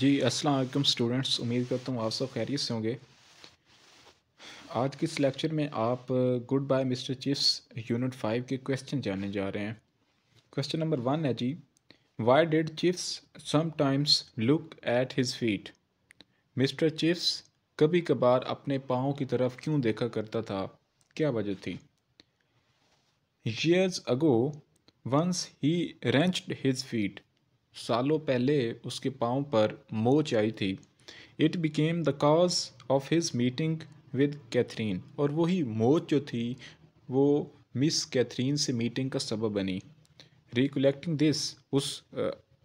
जी अस्सलाम वालेकुम स्टूडेंट्स उम्मीद करता हूँ आप सब खैरियत से होंगे आज के इस लेक्चर में आप uh, goodbye mister Chips unit five के क्वेश्चन जानने जा रहे हैं क्वेश्चन नंबर वन है जी why did Chips sometimes look at his feet Mister Chips कभी कभार अपने पाँव की तरफ क्यों देखा करता था क्या वजह थी years ago once he wrenched his feet सालों पहले उसके पाँव पर मोच आई थी it became the cause of his meeting with Katherine और वही मोच जो थी वो मिस कैथरीन से मीटिंग का सबब बनी रिकोलेक्टिंग दिस उस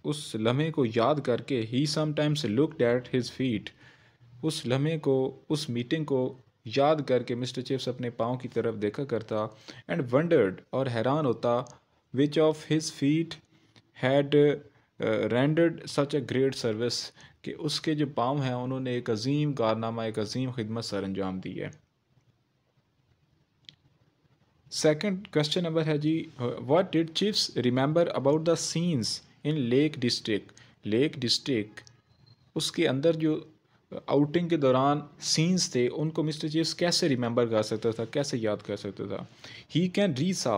उस लम्हे को याद करके ही sometimes look that his feet उस लम्हे को उस मीटिंग को याद करके मिस्टर चिप्स अपने पाँव की तरफ देखा करता एंड वंडर्ड और हैरान होता which of his feet had rendered such a great service कि उसके जो पाँव हैं उन्होंने एक अजीम कारनामा एक अजीम खिदमत सर अंजाम दी है सेकंड क्वेश्चन नंबर है जी what did Chips remember about the scenes in Lake District Lake District उसके अंदर जो आउटिंग के दौरान सीन्स थे उनको मिस्टर चीफ्स कैसे रिमेंबर कर सकता था कैसे याद कर सकता था ही कैन रीसा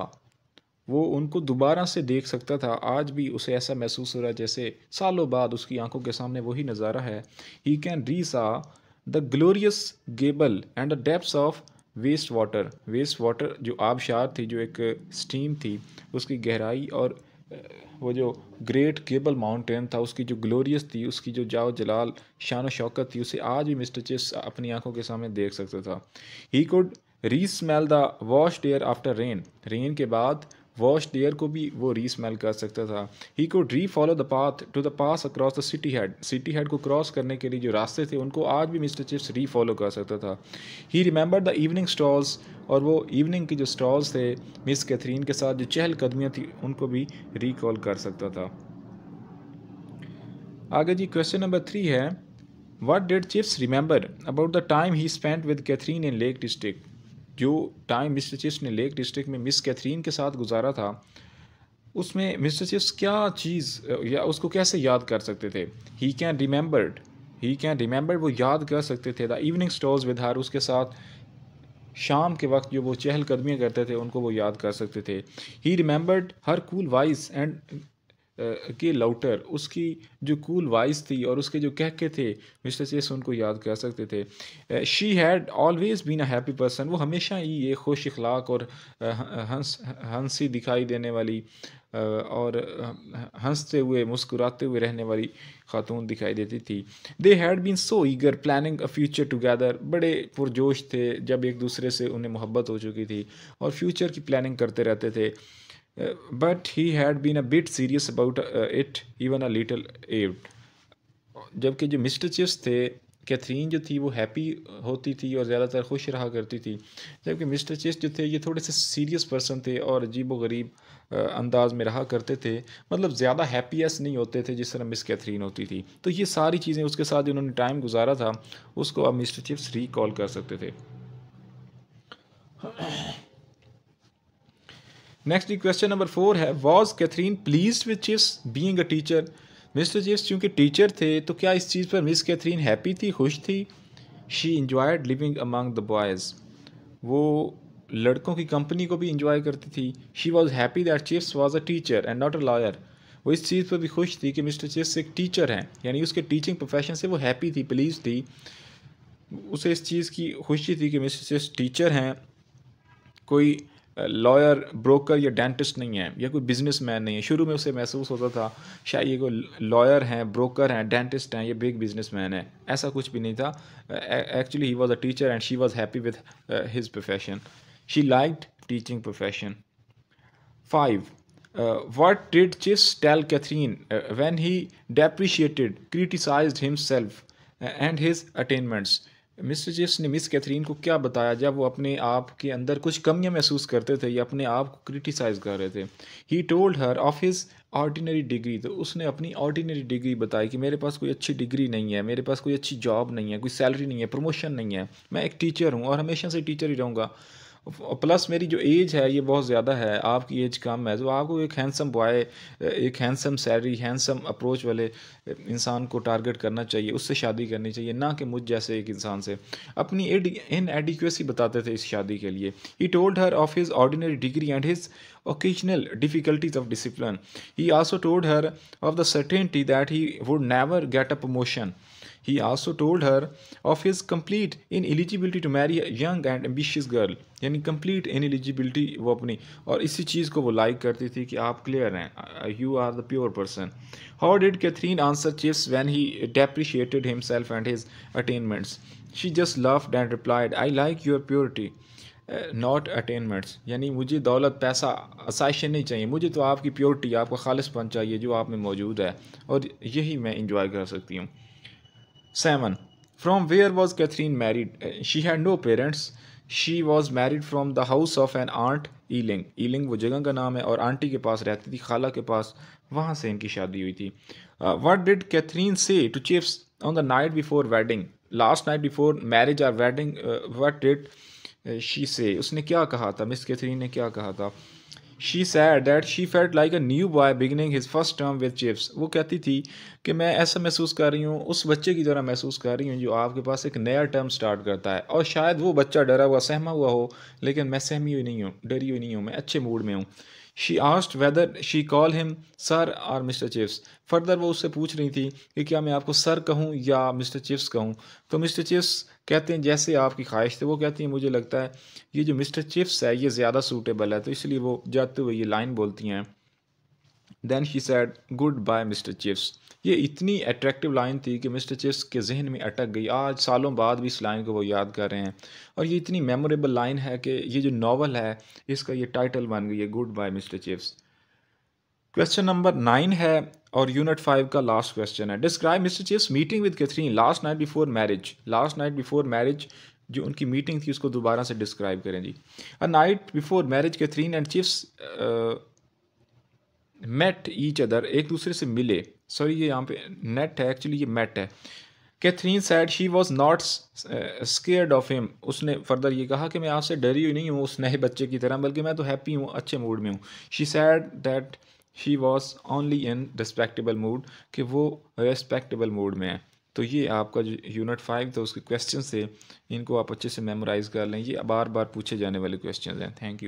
वो उनको दोबारा से देख सकता था आज भी उसे ऐसा महसूस हो रहा जैसे सालों बाद उसकी आंखों के सामने वही नज़ारा है ही can re saw the glorious gable and the depths of Wast Water Wast Water जो आबशार थी जो एक स्टीम थी उसकी गहराई और वो जो ग्रेट केबल माउंटेन था उसकी जो ग्लोरियस थी उसकी जो जाओ जलाल शान शौकत थी उसे आज भी मिस्टर चेस अपनी आंखों के सामने देख सकता था he could re smell the wash there after rain rain के बाद वॉश डेयर को भी वो री स्मेल कर सकता था he could re follow the path to the pass across the Sty Head Sty Head को क्रॉस करने के लिए जो रास्ते थे उनको आज भी मिस्टर चिप्स री फॉलो कर सकता था he remember the evening stalls और वो इवनिंग के जो स्टॉल्स थे मिस कैथरीन के साथ जो चहलकदमियाँ थी उनको भी रिकॉल कर सकता था आगे जी क्वेश्चन नंबर थ्री है what did Chips remember about the time he spent with Katherine in Lake District जो टाइम मिस्टर चिप्स ने लेक डिस्ट्रिक्ट में मिस कैथरीन के साथ गुजारा था उसमें मिस्टर चिप्स क्या चीज़ या उसको कैसे याद कर सकते थे he can remembered he can remember वो याद कर सकते थे the evening stalls with her उसके साथ शाम के वक्त जो वो चहलकदमियाँ करते थे उनको वो याद कर सकते थे he remembered her cool voice and के लाउटर उसकी जो कूल वॉइस थी और उसके जो कहके थे मिस्टर चेस उनको याद कर सकते थे she had always been a happy person वो हमेशा ही ये खुश इखलाक और हंस हंसी दिखाई देने वाली और हंसते हुए मुस्कुराते हुए रहने वाली खातून दिखाई देती थी they had been so eager planning a future together बड़े पुरजोश थे जब एक दूसरे से उन्हें मोहब्बत हो चुकी थी और फ्यूचर की प्लानिंग करते रहते थे but he had been a bit serious about it even a little a uh, जबकि जो मिस्टर चिप्स थे कैथरीन जो थी वो हैप्पी uh, होती थी और ज़्यादातर खुश रहा करती थी जबकि मिस्टर चिप्स जो थे ये थोड़े से सीरियस पर्सन थे और अजीब गरीब uh, अंदाज में रहा करते थे मतलब ज़्यादा हैप्पीस नहीं होते थे जिस तरह मिस कैथरीन होती थी तो ये सारी चीज़ें उसके साथ उन्होंने टाइम गुजारा था उसको अब मिस्टर चिप्स रिकॉल कर सकते थे नेक्स्ट क्वेश्चन नंबर फोर है was Katherine pleased with Chips being a teacher mister Chips चूँकि टीचर थे तो क्या इस चीज़ पर मिस कैथरीन हैप्पी थी खुश थी she enjoyed living among the boys वो लड़कों की कंपनी को भी इंजॉय करती थी she was happy that Chips was a teacher and not a lawyer वो इस चीज़ पर भी खुश थी कि मिस्टर चिप्स एक टीचर हैं यानी उसके टीचिंग प्रोफेशन से वो हैप्पी थी प्लीज थी उसे इस चीज़ की खुशी थी कि मिस्टर चिप्स टीचर हैं कोई लॉयर ब्रोकर या डेंटिस्ट नहीं है या कोई बिजनेस मैन नहीं है शुरू में उसे महसूस होता था शायद ये कोई लॉयर हैं ब्रोकर हैं डेंटिस्ट हैं या बिग बिजनेस मैन है ऐसा कुछ भी नहीं था actually he was a teacher and she was happy with his profession she liked teaching profession five what did tell Katherine when he he depreciated, himself and his attainments mister जेस ने miss Catherine को क्या बताया जब वो अपने आप के अंदर कुछ कमियां महसूस करते थे या अपने आप को क्रिटिसाइज कर रहे थे he told her of his ordinary degree तो उसने अपनी ऑर्डिनरी डिग्री बताई कि मेरे पास कोई अच्छी डिग्री नहीं है मेरे पास कोई अच्छी जॉब नहीं है कोई सैलरी नहीं है प्रमोशन नहीं है मैं एक टीचर हूँ और हमेशा से टीचर ही रहूँगा प्लस मेरी जो एज है ये बहुत ज़्यादा है आपकी एज कम है तो आपको एक हैंडसम बॉय एक हैंडसम सैलरी हैंडसम अप्रोच वाले इंसान को टारगेट करना चाहिए उससे शादी करनी चाहिए ना कि मुझ जैसे एक इंसान से अपनी इन एडिक्वेसी बताते थे इस शादी के लिए he told her of his ordinary degree and his occasional difficulties of discipline he also told her of the certainty that he would never get a promotion He also told her of his complete ineligibility to marry a young and ambitious girl यानी इन eligibility वो अपनी और इसी चीज़ को वो like करती थी कि आप क्लियर हैं you are the pure person how did Katherine answer Chips when he depreciated himself and his attainments she just loved and replied I like your purity not attainments यानी मुझे दौलत पैसा आसाइशें नहीं चाहिए मुझे तो आपकी प्योरिटी आपका खालिशपन चाहिए जो आप में मौजूद है और यही मैं इंजॉय कर सकती हूँ seven from where was Katherine married she had no parents she was married from the house of an aunt Ealing Ealing वो जगह का नाम है और आंटी के पास रहती थी खाला के पास वहाँ से इनकी शादी हुई थी what did Katherine say to Chips on the night before wedding last night before marriage or wedding what did she say उसने क्या कहा था मिस कैथरीन ने क्या कहा था she said that she felt like a new boy beginning his first term with Chips वो कहती थी कि मैं ऐसा महसूस कर रही हूँ उस बच्चे की तरह महसूस कर रही हूँ जो आपके पास एक नया टर्म स्टार्ट करता है और शायद वो बच्चा डरा हुआ सहमा हुआ हो लेकिन मैं सहमी हुई नहीं हूँ डरी हुई नहीं हूँ मैं अच्छे मूड में हूँ she asked whether she call him sir और मिस्टर चिप्स फर्दर वो उससे पूछ रही थी कि क्या मैं आपको सर कहूँ या मिस्टर चिप्स कहूँ तो मिस्टर चिप्स कहते हैं जैसे आपकी ख्वाहिश थी वो कहती हैं मुझे लगता है ये जो मिस्टर चिप्स है ये ज़्यादा सूटेबल है तो इसलिए वो जाते हुए ये लाइन बोलती हैं then he said goodbye mister Chips ये इतनी अट्रैक्टिव लाइन थी कि मिस्टर चिप्स के जहन में अटक गई आज सालों बाद भी इस लाइन को वो याद कर रहे हैं और ये इतनी मेमोरेबल लाइन है कि ये जो नावल है इसका ये टाइटल बन गई है goodbye mister Chips question number nine है और यूनिट फाइव का लास्ट क्वेश्चन है describe mister Chips meeting with Katherine last night before marriage last night before marriage जो उनकी मीटिंग थी उसको दोबारा से डिस्क्राइब करें जी a night before marriage Katherine and Chips met each other एक दूसरे से मिले सॉरी ये यहाँ पे नेट है एक्चुअली ये मेट है Katherine said she was not scared of him उसने फर्दर ये कहा कि मैं आपसे डरी हुई नहीं हूँ उस नए बच्चे की तरह बल्कि मैं तो हैप्पी हूँ अच्छे मूड में हूँ she said that she was only in respectable mood कि वो रिस्पेक्टेबल मूड में है तो ये आपका जो यूनिट फाइव था उसके क्वेश्चन थे इनको आप अच्छे से मेमोराइज़ कर लें ये बार बार पूछे जाने वाले क्वेश्चन हैं थैंक यू